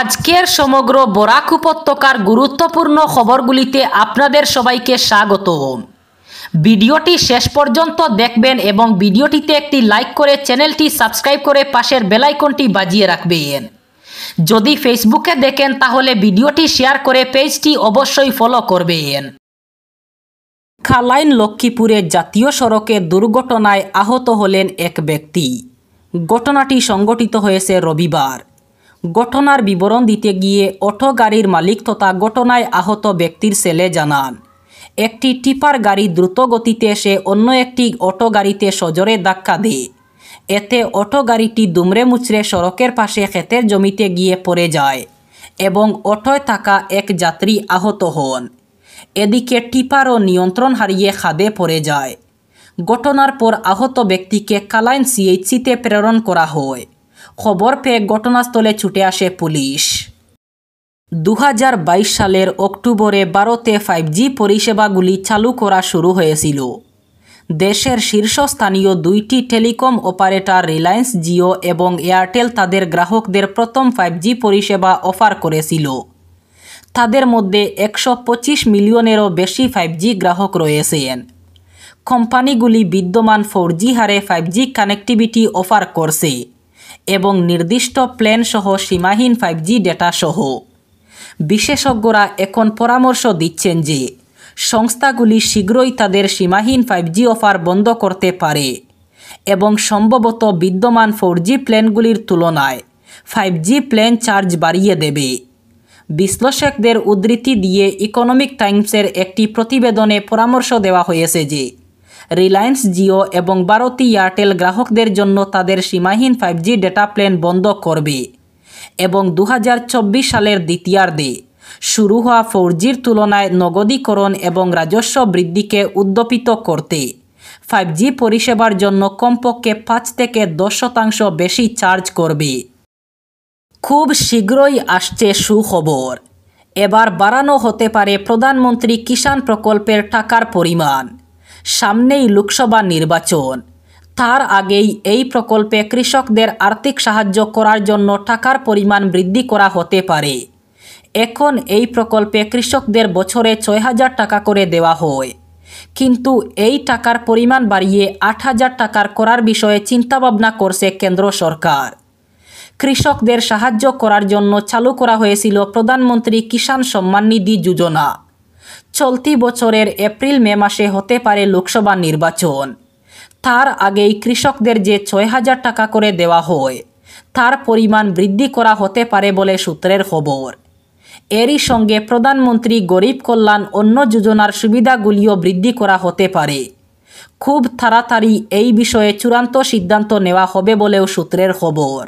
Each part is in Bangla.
আজকের সমগ্র বরাক উপত্যকার গুরুত্বপূর্ণ খবরগুলিতে আপনাদের সবাইকে স্বাগত ভিডিওটি শেষ পর্যন্ত দেখবেন এবং ভিডিওটিতে একটি লাইক করে চ্যানেলটি সাবস্ক্রাইব করে পাশের বেলাইকনটি বাজিয়ে রাখবেন যদি ফেসবুকে দেখেন তাহলে ভিডিওটি শেয়ার করে পেজটি অবশ্যই ফলো করবেন খালাইন লক্ষ্মীপুরে জাতীয় সড়কে দুর্ঘটনায় আহত হলেন এক ব্যক্তি ঘটনাটি সংঘটিত হয়েছে রবিবার ঘটনার বিবরণ দিতে গিয়ে অটো গাড়ির মালিক তথা ঘটনায় আহত ব্যক্তির ছেলে জানান একটি টিপার গাড়ি দ্রুত গতিতে সে অন্য একটি অটো গাড়িতে সজরে ধাক্কা দেয় এতে অটো গাড়িটি দুমড়ে মুচড়ে সড়কের পাশে ক্ষেতের জমিতে গিয়ে পড়ে যায় এবং অটোয় থাকা এক যাত্রী আহত হন এদিকে টিপারও নিয়ন্ত্রণ হারিয়ে খাদে পড়ে যায় ঘটনার পর আহত ব্যক্তিকে কালাইন সিএইচসিতে প্রেরণ করা হয় খবর পেয়ে ঘটনাস্থলে ছুটে আসে পুলিশ দু সালের অক্টোবরে ভারতে ফাইভ জি পরিষেবাগুলি চালু করা শুরু হয়েছিল দেশের শীর্ষস্থানীয় দুইটি টেলিকম অপারেটর রিলায়েন্স জিও এবং এয়ারটেল তাদের গ্রাহকদের প্রথম ফাইভ জি পরিষেবা অফার করেছিল তাদের মধ্যে একশো পঁচিশ মিলিয়নেরও বেশি ফাইভ জি গ্রাহক রয়েছেন কোম্পানিগুলি বিদ্যমান ফোর জি হারে ফাইভ জি কানেক্টিভিটি অফার করছে এবং নির্দিষ্ট প্ল্যান সহ সীমাহীন ফাইভ জি ডেটা সহ বিশেষজ্ঞরা এখন পরামর্শ দিচ্ছেন যে সংস্থাগুলি শীঘ্রই তাদের সীমাহীন ফাইভ জি অফার বন্ধ করতে পারে এবং সম্ভবত বিদ্যমান ফোর জি প্ল্যানগুলির তুলনায় ফাইভ জি প্ল্যান চার্জ বাড়িয়ে দেবে বিশ্লেষকদের উদ্ধৃতি দিয়ে ইকোনমিক টাইমসের একটি প্রতিবেদনে পরামর্শ দেওয়া হয়েছে যে রিলায়েন্স জিও এবং ভারতী এয়ারটেল গ্রাহকদের জন্য তাদের সীমাহীন ফাইভ জি ডেটা প্ল্যান বন্ধ করবে এবং দু সালের দ্বিতীয়ার্ধে শুরু হওয়া ফোর জির তুলনায় নগদীকরণ এবং রাজস্ব বৃদ্ধিকে উদ্যাপিত করতে ফাইভ জি পরিষেবার জন্য কমপক্ষে পাঁচ থেকে দশ শতাংশ বেশি চার্জ করবে খুব শীঘ্রই আসছে সুখবর এবার বাড়ানো হতে পারে প্রধানমন্ত্রী কিষাণ প্রকল্পের টাকার পরিমাণ সামনেই লোকসভা নির্বাচন তার আগেই এই প্রকল্পে কৃষকদের আর্থিক সাহায্য করার জন্য টাকার পরিমাণ বৃদ্ধি করা হতে পারে এখন এই প্রকল্পে কৃষকদের বছরে ছয় হাজার টাকা করে দেওয়া হয় কিন্তু এই টাকার পরিমাণ বাড়িয়ে আট হাজার টাকার করার বিষয়ে চিন্তাভাবনা করছে কেন্দ্র সরকার কৃষকদের সাহায্য করার জন্য চালু করা হয়েছিল প্রধানমন্ত্রী কিষাণ সম্মান নিধি যোজনা চলতি বছরের এপ্রিল মে মাসে হতে পারে লোকসভা নির্বাচন তার আগেই কৃষকদের যে ছয় হাজার টাকা করে দেওয়া হয় তার পরিমাণ বৃদ্ধি করা হতে পারে বলে সূত্রের খবর এরই সঙ্গে প্রধানমন্ত্রী গরিব কল্যাণ অন্য যোজনার সুবিধাগুলিও বৃদ্ধি করা হতে পারে খুব তাড়াতাড়ি এই বিষয়ে চূড়ান্ত সিদ্ধান্ত নেওয়া হবে বলেও সূত্রের খবর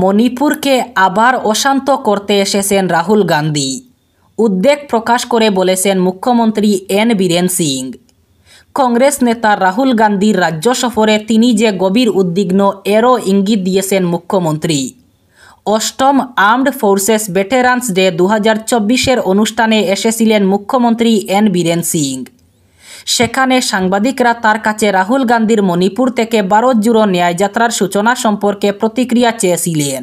মণিপুরকে আবার অশান্ত করতে এসেছেন রাহুল গান্ধী উদ্বেগ প্রকাশ করে বলেছেন মুখ্যমন্ত্রী এন বীরেন সিং কংগ্রেস নেতা রাহুল গান্ধীর রাজ্য সফরে তিনি যে গভীর উদ্বিগ্ন এরও ইঙ্গিত দিয়েছেন মুখ্যমন্ত্রী অষ্টম আর্মড ফোর্সেস বেটেরান্স ডে দু হাজার অনুষ্ঠানে এসেছিলেন মুখ্যমন্ত্রী এন বীরেন সিং সেখানে সাংবাদিকরা তার কাছে রাহুল গান্ধীর মণিপুর থেকে ভারত জুড়ো ন্যায়যাত্রার সূচনা সম্পর্কে প্রতিক্রিয়া চেয়েছিলেন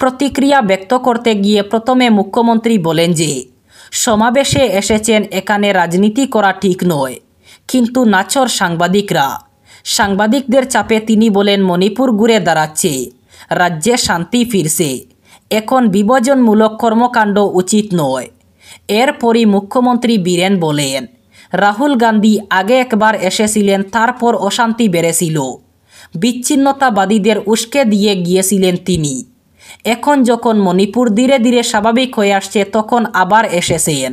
প্রতিক্রিয়া ব্যক্ত করতে গিয়ে প্রথমে মুখ্যমন্ত্রী বলেন যে সমাবেশে এসেছেন এখানে রাজনীতি করা ঠিক নয় কিন্তু নাচর সাংবাদিকরা সাংবাদিকদের চাপে তিনি বলেন মণিপুর ঘুরে দাঁড়াচ্ছে রাজ্যে শান্তি ফিরছে এখন বিভাজনমূলক কর্মকাণ্ড উচিত নয় এরপরই মুখ্যমন্ত্রী বীরেন বলেন রাহুল গান্ধী আগে একবার এসেছিলেন তারপর অশান্তি বেড়েছিল বিচ্ছিন্নতাবাদীদের উস্কে দিয়ে গিয়েছিলেন তিনি এখন যখন মণিপুর ধীরে ধীরে স্বাভাবিক হয়ে আসছে তখন আবার এসেছেন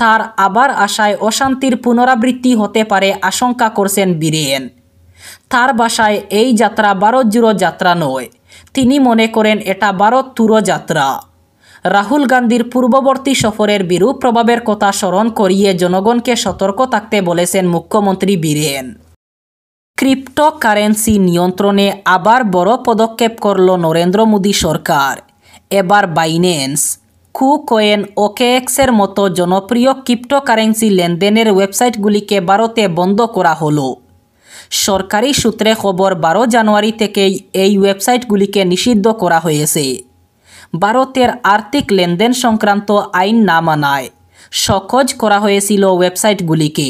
তার আবার আশায় অশান্তির পুনরাবৃত্তি হতে পারে আশঙ্কা করছেন বিরিয়েন তার বাসায় এই যাত্রা ভারত জুড়ো যাত্রা নয় তিনি মনে করেন এটা ভারত তুরো যাত্রা রাহুল গান্ধীর পূর্ববর্তী সফরের বিরূপ প্রভাবের কথা স্মরণ করিয়ে জনগণকে সতর্ক থাকতে বলেছেন মুখ্যমন্ত্রী বীরেন ক্রিপ্টোকারেন্সি নিয়ন্ত্রণে আবার বড় পদক্ষেপ করল নরেন্দ্র মোদী সরকার এবার বাইন্যান্স কয়েন ওকেএক্সের মতো জনপ্রিয় ক্রিপ্টোকারেন্সি লেনদেনের ওয়েবসাইটগুলিকে ভারতে বন্ধ করা হলো সরকারি সূত্রে খবর বারো জানুয়ারি থেকেই এই ওয়েবসাইটগুলিকে নিষিদ্ধ করা হয়েছে ভারতের আর্থিক লেনদেন সংক্রান্ত আইন না মানায় সকজ করা হয়েছিল ওয়েবসাইটগুলিকে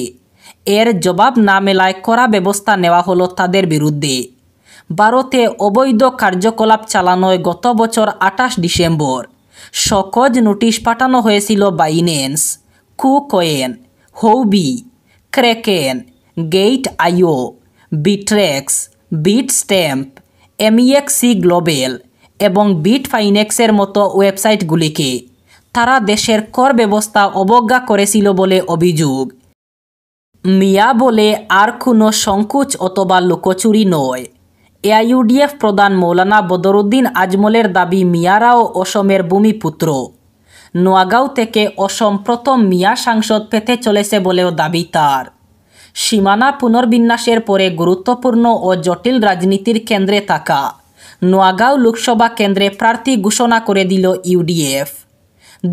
এর জবাব না মেলায় করা ব্যবস্থা নেওয়া হলো তাদের বিরুদ্ধে ভারতে অবৈধ কার্যকলাপ চালানোয় গত বছর আঠাশ ডিসেম্বর সকজ নোটিশ পাঠানো হয়েছিল Binance KuCoin Huobi Kraken Gate IO Bittrex Bitstamp MEXC global এবং বিট ফাইনেক্সের মতো ওয়েবসাইটগুলিকে তারা দেশের কর ব্যবস্থা অবজ্ঞা করেছিল বলে অভিযোগ মিয়া বলে আর কোনো সংকোচ অথবা লোকচুরি নয় এআইউডিএফ প্রধান মৌলানা বদরুদ্দিন আজমলের দাবি মিয়ারাও অসমের ভূমিপুত্র নোয়াগাঁও থেকে অসম প্রথম মিয়া সাংসদ পেতে চলেছে বলেও দাবি তার সীমানা পুনর্বিন্যাসের পরে গুরুত্বপূর্ণ ও জটিল রাজনীতির কেন্দ্রে থাকা নোয়াগাঁও লোকসভা কেন্দ্রে প্রার্থী ঘোষণা করে দিল ইউডিএফ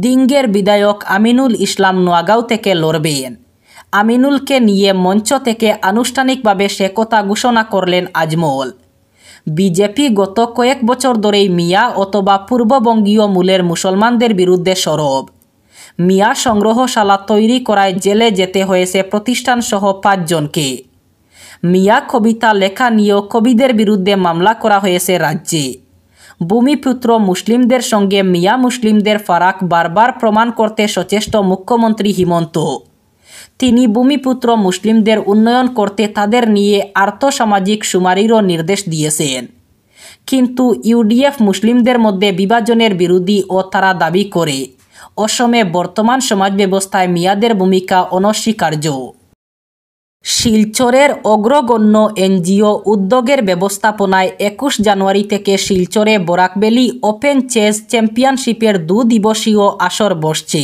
দিঙ্গের বিধায়ক আমিনুল ইসলাম নোয়াগাঁও থেকে লড়বেন আমিনুলকে নিয়ে মঞ্চ থেকে আনুষ্ঠানিকভাবে সে কথা ঘোষণা করলেন আজমল বিজেপি গত কয়েক বছর ধরেই মিয়া অথবা পূর্ববঙ্গীয় মূলের মুসলমানদের বিরুদ্ধে সরব মিয়া সংগ্রহশালা তৈরি করায় জেলে যেতে হয়েছে প্রতিষ্ঠানসহ পাঁচজনকে মিয়া কবিতা লেখা নিয়েও কবিদের বিরুদ্ধে মামলা করা হয়েছে রাজ্যে ভূমিপুত্র মুসলিমদের সঙ্গে মিয়া মুসলিমদের ফারাক বারবার প্রমাণ করতে সচেষ্ট মুখ্যমন্ত্রী হিমন্ত তিনি ভূমিপুত্র মুসলিমদের উন্নয়ন করতে তাদের নিয়ে আর্থসামাজিক সুমারিরও নির্দেশ দিয়েছেন কিন্তু ইউডিএফ মুসলিমদের মধ্যে বিভাজনের বিরোধী ও তারা দাবি করে অসমে বর্তমান সমাজ ব্যবস্থায় মিয়াদের ভূমিকা অনস্বীকার্য শিলচরের অগ্রগণ্য এনজিও উদ্যোগের ব্যবস্থাপনায় একুশ জানুয়ারি থেকে শিলচরে বরাকবেলি ওপেন চেস চ্যাম্পিয়নশিপের দুদিবসীয় আসর বসছে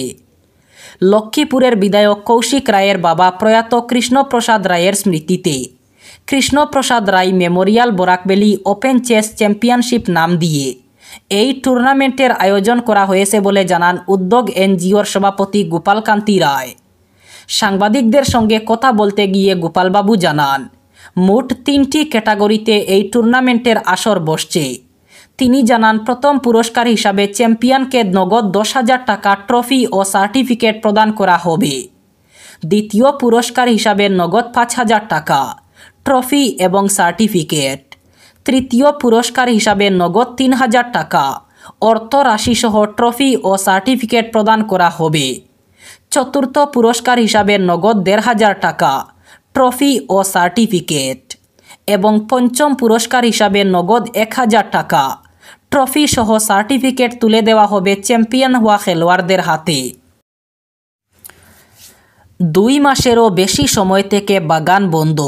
লক্ষ্মীপুরের বিধায়ক কৌশিক রায়ের বাবা প্রয়াত কৃষ্ণপ্রসাদ রায়ের স্মৃতিতে Krishnaprasad Roy memorial Barak Valley open chess championship নাম দিয়ে এই টুর্নামেন্টের আয়োজন করা হয়েছে বলে জানান উদ্যোগ এনজিওর সভাপতি গোপালকান্তি রায় সাংবাদিকদের সঙ্গে কথা বলতে গিয়ে গোপালবাবু জানান মোট তিনটি ক্যাটাগরিতে এই টুর্নামেন্টের আসর বসছে তিনি জানান প্রথম পুরস্কার হিসাবে চ্যাম্পিয়নকে নগদ দশ হাজার টাকা ট্রফি ও সার্টিফিকেট প্রদান করা হবে দ্বিতীয় পুরস্কার হিসাবে নগদ পাঁচ হাজার টাকা ট্রফি এবং সার্টিফিকেট তৃতীয় পুরস্কার হিসাবে নগদ তিন হাজার টাকা অর্থরাশিসহ ট্রফি ও সার্টিফিকেট প্রদান করা হবে চতুর্থ পুরস্কার হিসাবে নগদ দেড় হাজার টাকা ট্রফি ও সার্টিফিকেট এবং পঞ্চম পুরস্কার হিসাবে নগদ এক হাজার টাকা ট্রফি সহ সার্টিফিকেট তুলে দেওয়া হবে চ্যাম্পিয়ন হওয়া খেলোয়াড়দের হাতে দুই মাসেরও বেশি সময় থেকে বাগান বন্ধ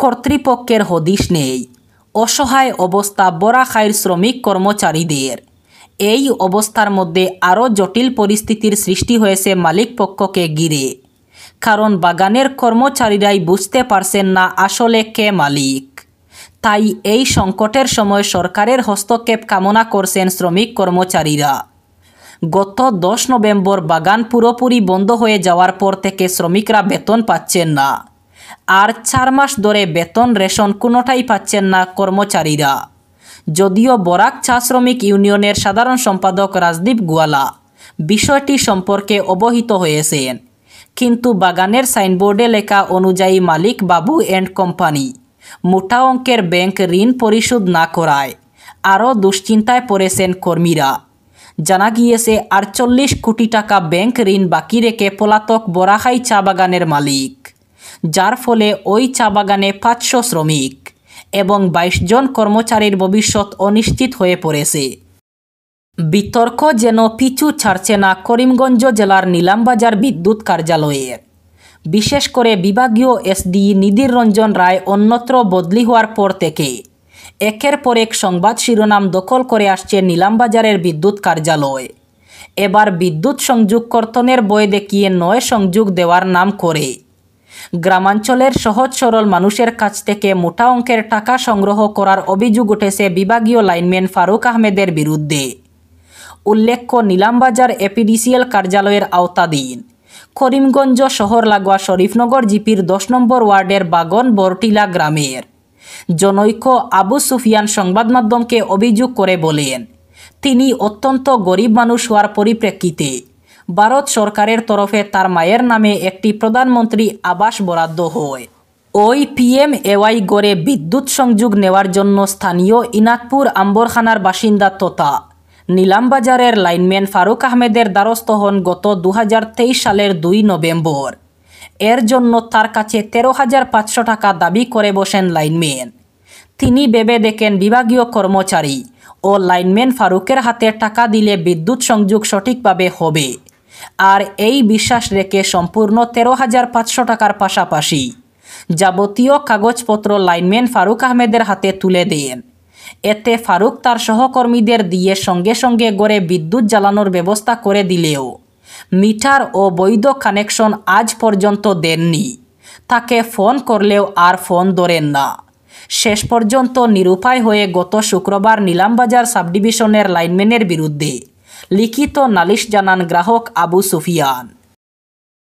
কর্তৃপক্ষের হদিশ নেই অসহায় অবস্থা বরাখাইর শ্রমিক কর্মচারীদের এই অবস্থার মধ্যে আরও জটিল পরিস্থিতির সৃষ্টি হয়েছে মালিক পক্ষকে ঘিরে কারণ বাগানের কর্মচারীরাই বুঝতে পারছেন না আসলে কে মালিক তাই এই সংকটের সময় সরকারের হস্তক্ষেপ কামনা করছেন শ্রমিক কর্মচারীরা গত দশ নভেম্বর বাগান পুরোপুরি বন্ধ হয়ে যাওয়ার পর থেকে শ্রমিকরা বেতন পাচ্ছেন না আর চার মাস ধরে বেতন রেশন কোনোটাই পাচ্ছেন না কর্মচারীরা যদিও বরাক চা শ্রমিক ইউনিয়নের সাধারণ সম্পাদক রাজদীপ গোয়ালা বিষয়টি সম্পর্কে অবহিত হয়েছেন কিন্তু বাগানের সাইনবোর্ডে লেখা অনুযায়ী মালিক বাবু অ্যান্ড কোম্পানি মোটা অঙ্কের ব্যাংক ঋণ পরিশোধ না করায় আরও দুশ্চিন্তায় পড়েছেন কর্মীরা জানা গিয়েছে আটচল্লিশ কোটি টাকা ব্যাংক ঋণ বাকি রেখে পলাতক বরাহাই চা বাগানের মালিক যার ফলে ওই চা বাগানে পাঁচশো শ্রমিক এবং ২২ জন কর্মচারীর ভবিষ্যৎ অনিশ্চিত হয়ে পড়েছে বিতর্ক যেন পিছু ছাড়ছে না করিমগঞ্জ জেলার নীলামবাজার বিদ্যুৎ কার্যালয়ের বিশেষ করে বিভাগীয় এসডি নিধির রঞ্জন রায় অন্যত্র বদলি হওয়ার পর থেকে একের পর এক সংবাদ শিরোনাম দখল করে আসছে নিলামবাজারের বিদ্যুৎ কার্যালয় এবার বিদ্যুৎ সংযোগ কর্তনের বই দেখিয়ে নয় সংযোগ দেওয়ার নাম করে গ্রামাঞ্চলের সহজ সরল মানুষের কাছ থেকে মোটা অঙ্কের টাকা সংগ্রহ করার অভিযোগ উঠেছে বিভাগীয় লাইনম্যান ফারুক আহমেদের বিরুদ্ধে উল্লেখ্য নীলামবাজার এপিডিসিএল কার্যালয়ের আওতাধীন করিমগঞ্জ শহর লাগোয়া শরীফনগর জিপির দশ নম্বর ওয়ার্ডের বাগন বরটিলা গ্রামের জনৈক আবু সুফিয়ান সংবাদ মাধ্যমকে অভিযোগ করে বলেন তিনি অত্যন্ত গরিব মানুষ হওয়ার পরিপ্রেক্ষিতে ভারত সরকারের তরফে তার মায়ের নামে একটি প্রধানমন্ত্রী আবাস বরাদ্দ হয় ওই পিএম এওয়াই গড়ে বিদ্যুৎ সংযোগ নেওয়ার জন্য স্থানীয় ইনাকপুর আম্বরখানার বাসিন্দা তথা নিলামবাজারের লাইনম্যান ফারুক আহমেদের দ্বারস্থ হন গত দু সালের দুই নভেম্বর এর জন্য তার কাছে তেরো হাজার পাঁচশো টাকা দাবি করে বসেন লাইনম্যান তিনি ভেবে দেখেন বিভাগীয় কর্মচারী ও লাইনম্যান ফারুকের হাতে টাকা দিলে বিদ্যুৎ সংযোগ সঠিকভাবে হবে আর এই বিশ্বাস রেখে সম্পূর্ণ তেরো হাজার পাঁচশো টাকার পাশাপাশি যাবতীয় কাগজপত্র লাইনম্যান ফারুক আহমেদের হাতে তুলে দেন এতে ফারুক তার সহকর্মীদের দিয়ে সঙ্গে সঙ্গে গড়ে বিদ্যুৎ জ্বালানোর ব্যবস্থা করে দিলেও মিটার ও বৈধ কানেকশন আজ পর্যন্ত দেননি তাকে ফোন করলেও আর ফোন ধরেন না শেষ পর্যন্ত নিরুপায় হয়ে গত শুক্রবার নিলামবাজার সাবডিভিশনের লাইনম্যানের বিরুদ্ধে লিখিত নালিশ জানান গ্রাহক আবু সুফিয়ান